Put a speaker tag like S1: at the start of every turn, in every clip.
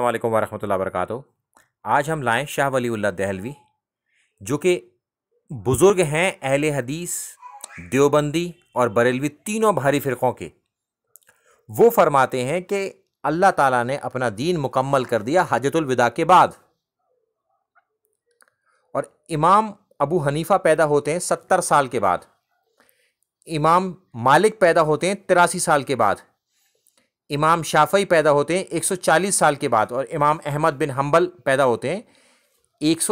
S1: अल्लाम वरहमल वरक आज हम लाएँ शाह वली दहलवी जो कि बुज़ुर्ग हैं अहल हदीस देवबंदी और बरेलवी तीनों भारी फ़िरक़ों के वो फरमाते हैं कि अल्लाह ताला ने अपना दीन मुकम्मल कर दिया हजतुलविदा के बाद और इमाम अबू हनीफ़ा पैदा होते हैं सत्तर साल के बाद इमाम मालिक पैदा होते हैं तिरासी साल के बाद इमाम शाफई पैदा होते हैं 140 साल के बाद और इमाम अहमद बिन हम्बल पैदा होते हैं एक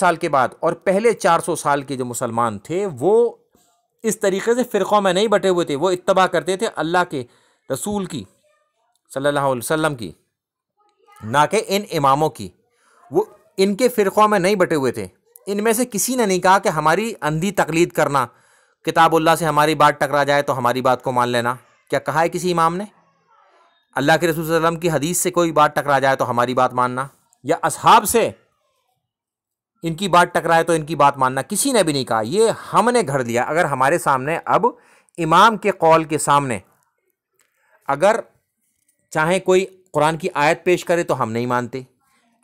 S1: साल के बाद और पहले 400 साल के जो मुसलमान थे वो इस तरीके से फ़िरक़ों में नहीं बटे हुए थे वो इतबा करते थे अल्लाह के रसूल की सल्लल्लाहु अलैहि वसल्लम की ना कि इन इमामों की वो इनके फ़िरक़ों में नहीं बटे हुए थे इनमें से किसी ने नहीं कहा कि हमारी अंधी तकलीद करना किताबुल्ला से हमारी बात टकरा जाए तो हमारी बात को मान लेना क्या कहा है किसी इमाम ने अल्लाह के रसूल वसल्लम की हदीस से कोई बात टकरा जाए तो हमारी बात मानना या असहाब से इनकी बात टकराए तो इनकी बात मानना किसी ने भी नहीं कहा ये हमने घर लिया अगर हमारे सामने अब इमाम के कौल के सामने अगर चाहे कोई कुरान की आयत पेश करे तो हम नहीं मानते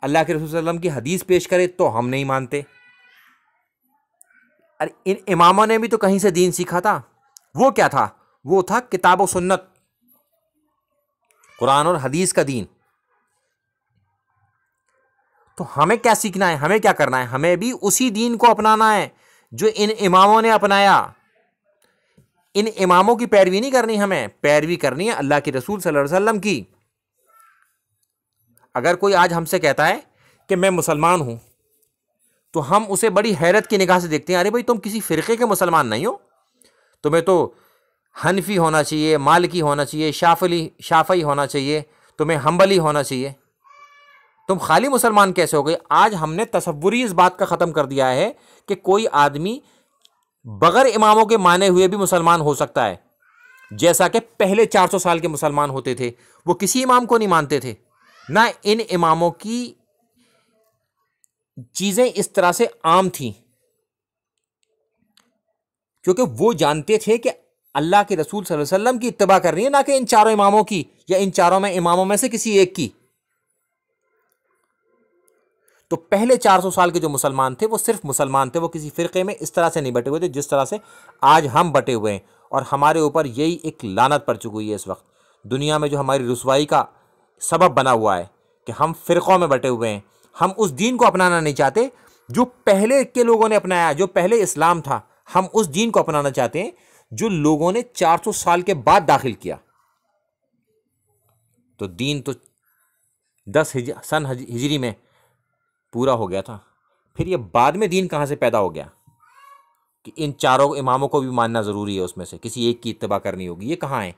S1: अल्लाह के रसूल वसल्लम की हदीस पेश करे तो हम नहीं मानते अरे इन इमामों ने भी तो कहीं से दीन सीखा था वो क्या था वो था किताब व सुन्नत कुरान और हदीस का दीन तो हमें क्या सीखना है हमें क्या करना है हमें भी उसी दीन को अपनाना है जो इन इमामों ने अपनाया इन इमामों की पैरवी नहीं करनी हमें पैरवी करनी है अल्लाह के रसूल सल्लल्लाहु अलैहि वसल्लम की अगर कोई आज हमसे कहता है कि मैं मुसलमान हूं तो हम उसे बड़ी हैरत की निगाह से देखते हैं अरे भाई तुम किसी फ़िरके के मुसलमान नहीं हो तुम्हें तो, तो हनफी होना चाहिए मालकी होना चाहिए शाफली शाफई होना चाहिए तुम्हें हम्बली होना चाहिए तुम खाली मुसलमान कैसे हो गए आज हमने तस्वुरी इस बात का ख़त्म कर दिया है कि कोई आदमी बग़ैर इमामों के माने हुए भी मुसलमान हो सकता है जैसा कि पहले 400 साल के मुसलमान होते थे वो किसी इमाम को नहीं मानते थे ना इन इमामों की चीज़ें इस तरह से आम थी क्योंकि वो जानते थे कि अल्लाह के रसूल वसल्लम की इतबा करनी है ना कि इन चारों इमामों की या इन चारों में इमामों में से किसी एक की तो पहले 400 साल के जो मुसलमान थे वो सिर्फ मुसलमान थे वो किसी फ़िरके में इस तरह से नहीं बटे हुए थे जिस तरह से आज हम बटे हुए हैं और हमारे ऊपर यही एक लानत पड़ चुकी है इस वक्त दुनिया में जो हमारी रसवाई का सबब बना हुआ है कि हम फ़िरक़ों में बटे हुए हैं हम उस दीन को अपनाना नहीं चाहते जो पहले के लोगों ने अपनाया जो पहले इस्लाम था हम उस दीन को अपनाना चाहते हैं जो लोगों ने 400 साल के बाद दाखिल किया तो दीन तो दस हिज, सन हज हिजरी में पूरा हो गया था फिर ये बाद में दीन कहाँ से पैदा हो गया कि इन चारों इमामों को भी मानना ज़रूरी है उसमें से किसी एक की इतबा करनी होगी ये कहाँ है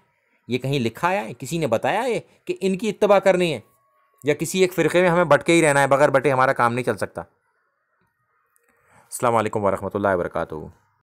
S1: ये कहीं लिखा आया है किसी ने बताया है कि इनकी इतबा करनी है या किसी एक फ़िरके में हमें बटके ही रहना है बगैर बटे हमारा काम नहीं चल सकता अल्लाम वरहमल वर्का